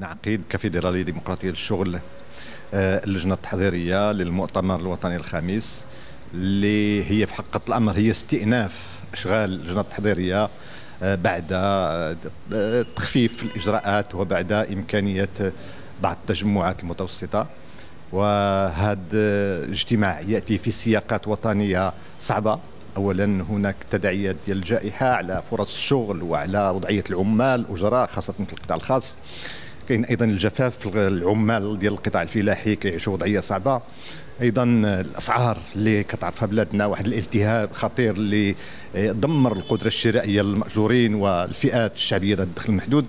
نعقد كفيدرالية ديمقراطية للشغل آه، اللجنة التحضيرية للمؤتمر الوطني الخامس اللي هي في حقة الأمر هي استئناف أشغال اللجنة التحضيرية آه، بعد آه، تخفيف الإجراءات وبعد إمكانية بعض التجمعات المتوسطة وهذا الاجتماع يأتي في سياقات وطنية صعبة اولا هناك تداعيات ديال الجائحه على فرص الشغل وعلى وضعيه العمال الاجراء خاصه في القطاع الخاص كاين ايضا الجفاف العمال ديال القطاع الفلاحي كيعيشوا وضعيه صعبه ايضا الاسعار اللي كتعرفها بلادنا واحد الالتهاب خطير اللي دمر القدره الشرائيه للماجورين والفئات الشعبيه ذات الدخل المحدود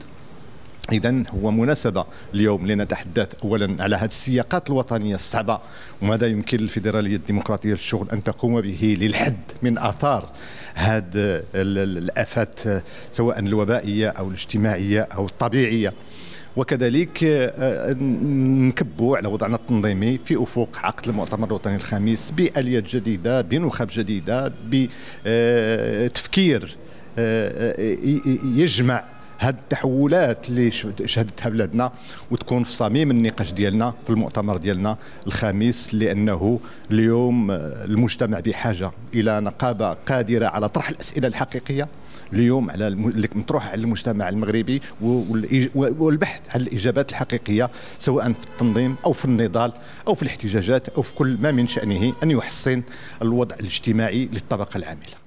إذا هو مناسبة اليوم لنتحدث أولا على هذه السياقات الوطنيه الصعبة وماذا يمكن للفيدرالية الديمقراطية للشغل أن تقوم به للحد من آثار هذه الآفات سواء الوبائية أو الاجتماعية أو الطبيعية وكذلك آه، آه، نكبوا على وضعنا التنظيمي في افق عقد المؤتمر الوطني الخامس بآليات جديده بنخب جديده بتفكير آه، يجمع هذه التحولات اللي شهدتها بلادنا وتكون في صميم النقاش ديالنا في المؤتمر ديالنا الخامس لانه اليوم آه، المجتمع بحاجه الى نقابه قادره على طرح الاسئله الحقيقيه اليوم على المطروح على المجتمع المغربي والبحث عن الاجابات الحقيقيه سواء في التنظيم او في النضال او في الاحتجاجات او في كل ما من شانه ان يحسن الوضع الاجتماعي للطبقه العامله